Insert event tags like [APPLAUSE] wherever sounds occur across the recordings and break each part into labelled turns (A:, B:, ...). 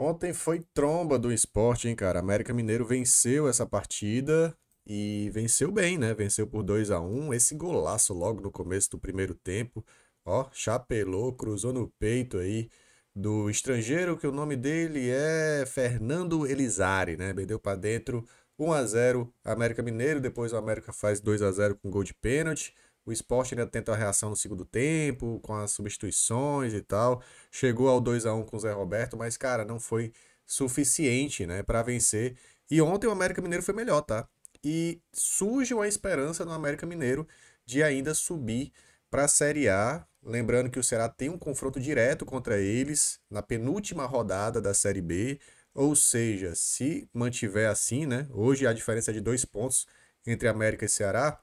A: Ontem foi tromba do esporte, hein, cara? América Mineiro venceu essa partida e venceu bem, né? Venceu por 2 a 1 Esse golaço logo no começo do primeiro tempo. Ó, chapelou, cruzou no peito aí do estrangeiro, que o nome dele é Fernando Elizari, né? Vendeu para dentro 1 a 0 América Mineiro, depois o América faz 2 a 0 com gol de pênalti. O esporte ainda tenta a reação no segundo tempo, com as substituições e tal. Chegou ao 2 a 1 com o Zé Roberto, mas, cara, não foi suficiente, né, para vencer. E ontem o América Mineiro foi melhor, tá? E surge uma esperança no América Mineiro de ainda subir para a Série A. Lembrando que o Ceará tem um confronto direto contra eles na penúltima rodada da Série B. Ou seja, se mantiver assim, né? Hoje a diferença é de dois pontos entre América e Ceará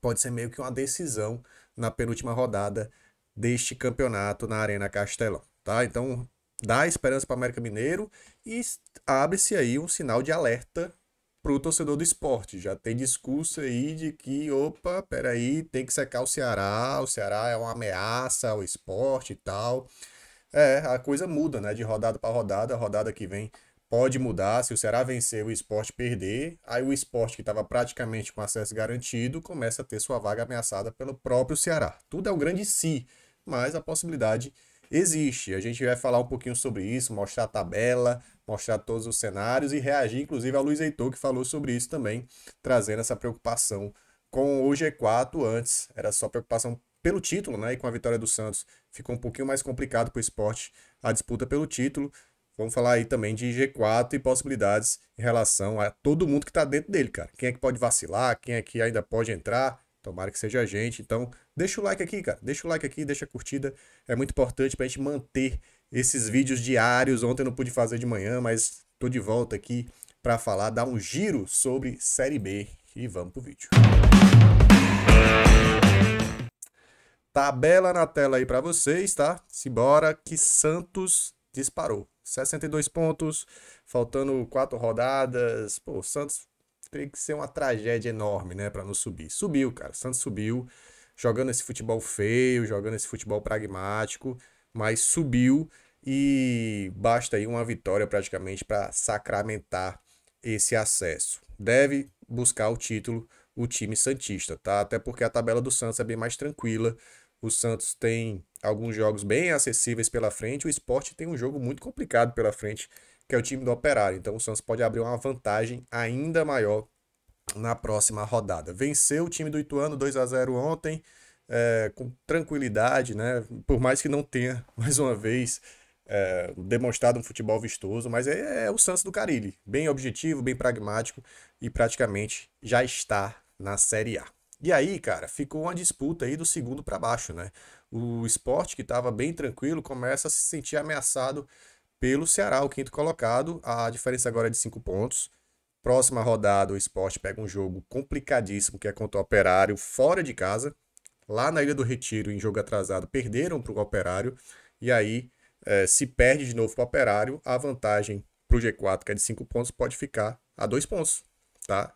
A: pode ser meio que uma decisão na penúltima rodada deste campeonato na Arena Castelão, tá? Então, dá esperança para o América Mineiro e abre-se aí um sinal de alerta para o torcedor do esporte. Já tem discurso aí de que, opa, peraí, tem que secar o Ceará, o Ceará é uma ameaça ao esporte e tal. É, a coisa muda, né? De rodada para rodada, a rodada que vem pode mudar. Se o Ceará vencer, o esporte perder, aí o esporte que estava praticamente com acesso garantido começa a ter sua vaga ameaçada pelo próprio Ceará. Tudo é um grande si, mas a possibilidade existe. A gente vai falar um pouquinho sobre isso, mostrar a tabela, mostrar todos os cenários e reagir, inclusive, ao Luiz Heitor, que falou sobre isso também, trazendo essa preocupação com o G4. Antes era só preocupação pelo título, né? E com a vitória do Santos ficou um pouquinho mais complicado para o esporte a disputa pelo título. Vamos falar aí também de G4 e possibilidades em relação a todo mundo que está dentro dele, cara. Quem é que pode vacilar, quem é que ainda pode entrar. Tomara que seja a gente. Então, deixa o like aqui, cara. Deixa o like aqui, deixa a curtida. É muito importante para a gente manter esses vídeos diários. Ontem eu não pude fazer de manhã, mas tô de volta aqui para falar, dar um giro sobre Série B. E vamos pro vídeo. Tabela na tela aí para vocês, tá? Simbora que Santos disparou. 62 pontos, faltando quatro rodadas. Pô, o Santos teria que ser uma tragédia enorme, né, para não subir. Subiu, cara. O Santos subiu, jogando esse futebol feio, jogando esse futebol pragmático, mas subiu e basta aí uma vitória praticamente para sacramentar esse acesso. Deve buscar o título o time santista, tá? Até porque a tabela do Santos é bem mais tranquila. O Santos tem alguns jogos bem acessíveis pela frente, o esporte tem um jogo muito complicado pela frente, que é o time do Operário. Então o Santos pode abrir uma vantagem ainda maior na próxima rodada. Venceu o time do Ituano 2 a 0 ontem, é, com tranquilidade, né? Por mais que não tenha, [LAUGHS] mais uma vez, é, demonstrado um futebol vistoso, mas é, é o Santos do Carilli. Bem objetivo, bem pragmático e praticamente já está na Série A. E aí, cara, ficou uma disputa aí do segundo para baixo, né? o esporte, que estava bem tranquilo, começa a se sentir ameaçado pelo Ceará, o quinto colocado. A diferença agora é de cinco pontos. Próxima rodada, o esporte pega um jogo complicadíssimo, que é contra o Operário, fora de casa. Lá na Ilha do Retiro, em jogo atrasado, perderam para o Operário. E aí, é, se perde de novo para o Operário, a vantagem para o G4, que é de cinco pontos, pode ficar a dois pontos. Tá?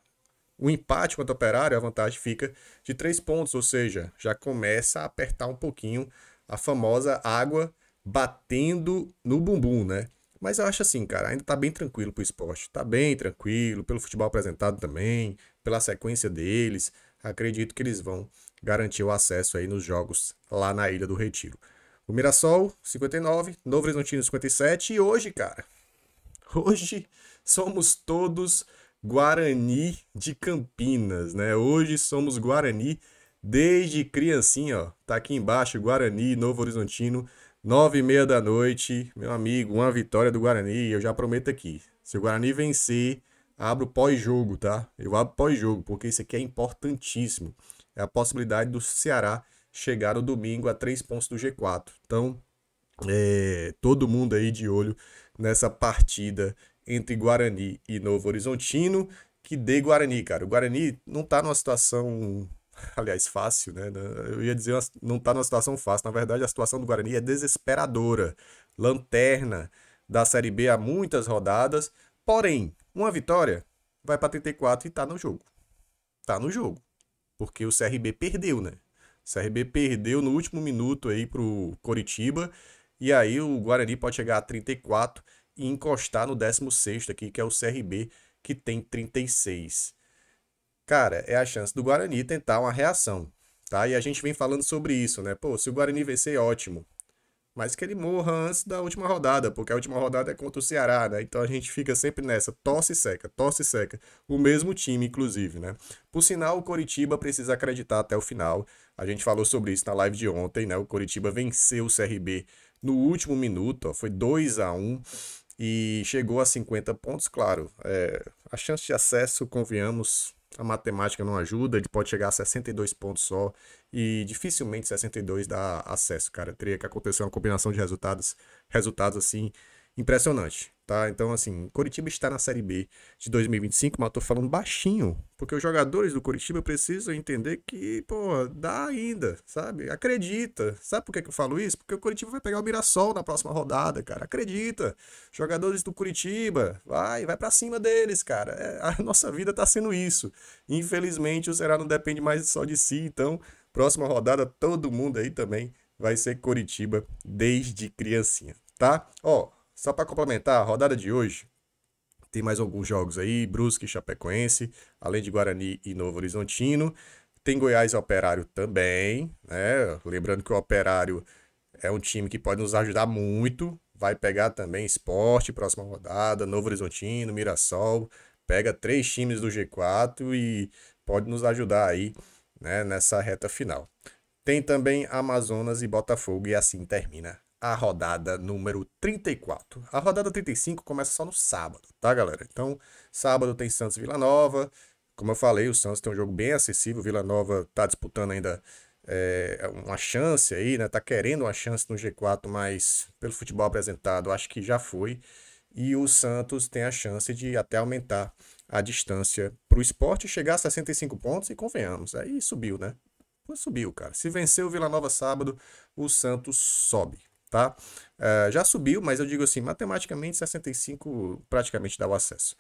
A: O empate contra o Operário, a vantagem fica de 3 pontos, ou seja, já começa a apertar um pouquinho a famosa água batendo no bumbum, né? Mas eu acho assim, cara, ainda tá bem tranquilo pro esporte. Tá bem tranquilo, pelo futebol apresentado também, pela sequência deles. Acredito que eles vão garantir o acesso aí nos jogos lá na Ilha do Retiro. O Mirassol, 59, Novo Horizontino, 57. E hoje, cara, [LAUGHS] hoje somos todos Guarani de Campinas, né? Hoje somos Guarani desde criancinha, ó. Tá aqui embaixo, Guarani, Novo Horizontino, nove e meia da noite. Meu amigo, uma vitória do Guarani, eu já prometo aqui. Se o Guarani vencer, abro pós-jogo, tá? Eu abro pós-jogo, porque isso aqui é importantíssimo. É a possibilidade do Ceará chegar no domingo a três pontos do G4. Então, é, todo mundo aí de olho nessa partida entre Guarani e Novo Horizontino que dê Guarani, cara. O Guarani não tá numa situação, [LAUGHS] aliás, fácil, né? Eu ia dizer, não tá numa situação fácil. Na verdade, a situação do Guarani é desesperadora. Lanterna da Série B há muitas rodadas. Porém, uma vitória vai para 34 e tá no jogo. Tá no jogo. Porque o CRB perdeu, né? O CRB perdeu no último minuto aí pro Coritiba. E aí o Guarani pode chegar a 34 e encostar no 16 aqui, que é o CRB, que tem 36. Cara, é a chance do Guarani tentar uma reação, tá? E a gente vem falando sobre isso, né? Pô, se o Guarani vencer, ótimo. Mas que ele morra antes da última rodada, porque a última rodada é contra o Ceará, né? Então a gente fica sempre nessa, tosse e seca, tosse e seca. O mesmo time, inclusive, né? Por sinal, o Coritiba precisa acreditar até o final. A gente falou sobre isso na live de ontem, né? O Coritiba venceu o CRB no último minuto, ó, foi 2 a 1 um e chegou a 50 pontos, claro. É, a chance de acesso, convenhamos, a matemática não ajuda, ele pode chegar a 62 pontos só e dificilmente 62 dá acesso, cara. Teria que acontecer uma combinação de resultados, resultados assim impressionante tá? Então, assim, Coritiba está na Série B de 2025, mas eu tô falando baixinho, porque os jogadores do Coritiba precisam entender que, pô, dá ainda, sabe? Acredita. Sabe por que, que eu falo isso? Porque o Coritiba vai pegar o Mirassol na próxima rodada, cara. Acredita. Jogadores do Curitiba, vai, vai para cima deles, cara. É, a [LAUGHS] nossa vida tá sendo isso. Infelizmente, o Ceará não depende mais só de si, então, próxima rodada, todo mundo aí também vai ser Coritiba desde criancinha, tá? Ó, só para complementar, a rodada de hoje tem mais alguns jogos aí, Brusque Chapecoense, além de Guarani e Novo Horizontino. Tem Goiás e Operário também, né? Lembrando que o Operário é um time que pode nos ajudar muito. Vai pegar também Esporte, próxima rodada, Novo Horizontino, Mirassol. Pega três times do G4 e pode nos ajudar aí né, nessa reta final. Tem também Amazonas e Botafogo, e assim termina a rodada número 34. A rodada 35 começa só no sábado, tá, galera? Então, sábado tem Santos e Vila Nova. Como eu falei, o Santos tem um jogo bem acessível. Vila Nova tá disputando ainda é, uma chance aí, né? Tá querendo uma chance no G4, mas pelo futebol apresentado, acho que já foi. E o Santos tem a chance de até aumentar a distância para o esporte, chegar a 65 pontos e convenhamos, aí subiu, né? Subiu, cara. Se vencer o Vila Nova sábado, o Santos sobe tá? Uh, já subiu, mas eu digo assim, matematicamente 65 praticamente dá o acesso.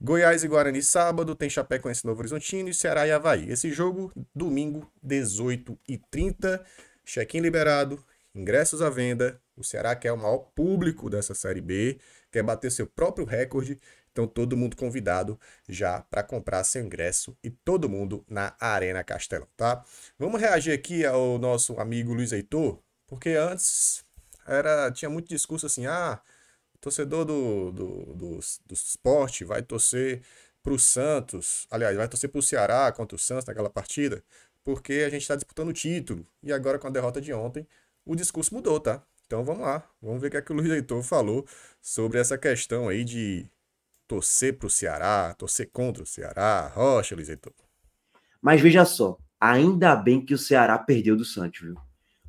A: Goiás e Guarani sábado, tem Chapecoense Novo Horizontino e Ceará e Havaí. Esse jogo, domingo, 18h30, check-in liberado, ingressos à venda. O Ceará quer o maior público dessa Série B, quer bater seu próprio recorde, então todo mundo convidado já para comprar seu ingresso e todo mundo na Arena Castelão, tá? Vamos reagir aqui ao nosso amigo Luiz Heitor, porque antes era, tinha muito discurso assim, ah, torcedor do, do, do, do esporte vai torcer para o Santos, aliás, vai torcer para o Ceará contra o Santos naquela partida, porque a gente está disputando o título. E agora, com a derrota de ontem, o discurso mudou, tá? Então vamos lá, vamos ver o que, é que o Luiz Heitor falou sobre essa questão aí de torcer para o Ceará, torcer contra o Ceará.
B: Rocha, Luiz Heitor. Mas veja só, ainda bem que o Ceará perdeu do Santos, viu?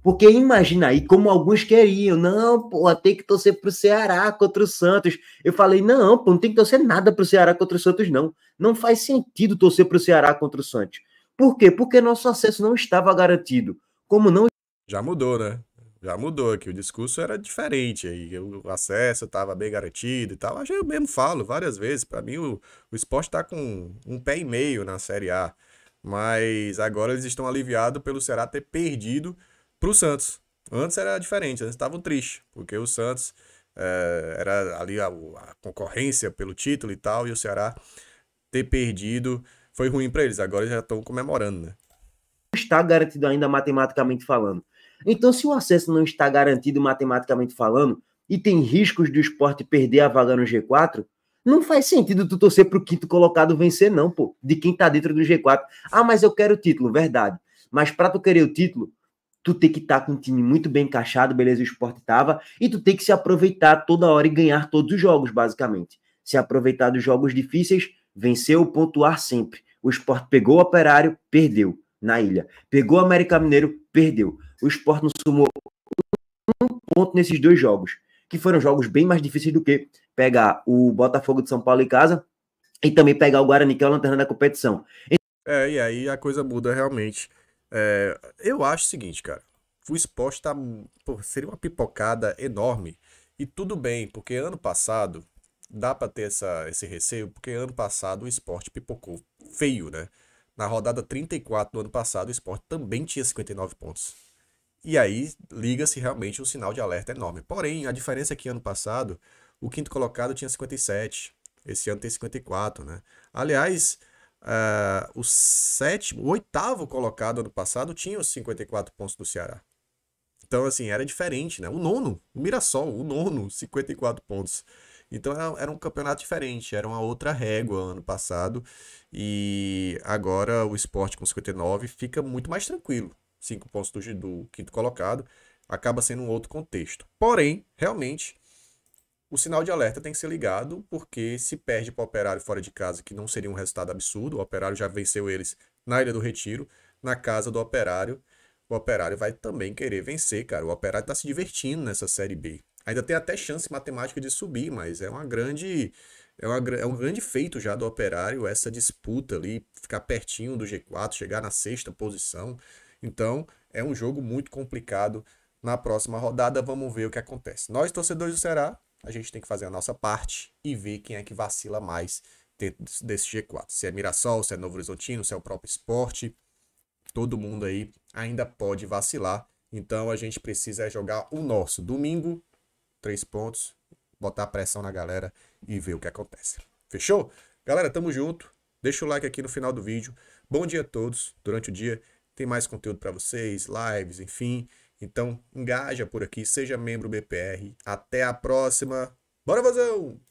B: Porque imagina aí, como alguns queriam, não, pô, tem que torcer pro Ceará contra o Santos. Eu falei, não, pô, não tem que torcer nada pro Ceará contra o Santos, não. Não faz sentido torcer pro Ceará contra o Santos. Por quê? Porque nosso acesso não estava garantido. Como não.
A: Já mudou, né? Já mudou aqui. O discurso era diferente. Aí o acesso estava bem garantido e tal. Mas eu mesmo falo várias vezes. Para mim, o, o esporte está com um pé e meio na Série A. Mas agora eles estão aliviados pelo Ceará ter perdido pro Santos. Antes era diferente, antes estavam tristes, porque o Santos é, era ali a, a, concorrência pelo título e tal, e o Ceará ter perdido
B: foi ruim para eles. Agora já estão comemorando, né? Está garantido ainda matematicamente falando. Então, se o acesso não está garantido matematicamente falando, e tem riscos do esporte perder a vaga no G4, não faz sentido tu torcer pro quinto colocado vencer, não, pô. De quem tá dentro do G4. Ah, mas eu quero o título, verdade. Mas pra tu querer o título, tu tem que estar tá com um time muito bem encaixado, beleza, o esporte estava, e tu tem que se aproveitar toda hora e ganhar todos os jogos, basicamente. Se aproveitar dos jogos difíceis, venceu, pontuar sempre. O esporte pegou o operário, perdeu na ilha. Pegou o América Mineiro, perdeu. O esporte não sumou um ponto nesses dois jogos, que foram jogos bem mais difíceis do que pegar o Botafogo de São Paulo em casa e também pegar o Guarani, que é a lanterna da competição.
A: É, e aí a coisa muda realmente. É, eu acho o seguinte, cara. O esporte tá, pô, seria uma pipocada enorme. E tudo bem, porque ano passado dá para ter essa, esse receio, porque ano passado o esporte pipocou feio, né? Na rodada 34 do ano passado, o esporte também tinha 59 pontos. E aí liga-se realmente um sinal de alerta enorme. Porém, a diferença é que ano passado, o quinto colocado tinha 57. Esse ano tem 54, né? Aliás, uh, o sétimo, o oitavo colocado ano passado tinha os 54 pontos do Ceará. Então, assim, era diferente, né? O nono, o Mirassol, o nono, 54 pontos. Então era, um campeonato diferente, era uma outra régua ano passado. E agora o esporte com 59 fica muito mais tranquilo. Cinco pontos do, do quinto colocado. Acaba sendo um outro contexto. Porém, realmente, o sinal de alerta tem que ser ligado, porque se perde para o operário fora de casa, que não seria um resultado absurdo, o operário já venceu eles na Ilha do Retiro, na casa do operário, o operário vai também querer vencer, cara. O operário está se divertindo nessa Série B. Ainda tem até chance matemática de subir, mas é uma grande. É, uma, é um grande feito já do operário essa disputa ali, ficar pertinho do G4, chegar na sexta posição. Então, é um jogo muito complicado na próxima rodada. Vamos ver o que acontece. Nós, torcedores do Ceará, a gente tem que fazer a nossa parte e ver quem é que vacila mais dentro desse G4. Se é Mirassol, se é Novo Horizontino, se é o próprio esporte, todo mundo aí ainda pode vacilar. Então a gente precisa jogar o nosso. Domingo, três pontos, botar pressão na galera e ver o que acontece. Fechou? Galera, tamo junto. Deixa o like aqui no final do vídeo. Bom dia a todos. Durante o dia tem mais conteúdo para vocês, lives, enfim. Então, engaja por aqui, seja membro BPR. Até a próxima. Bora, vazão!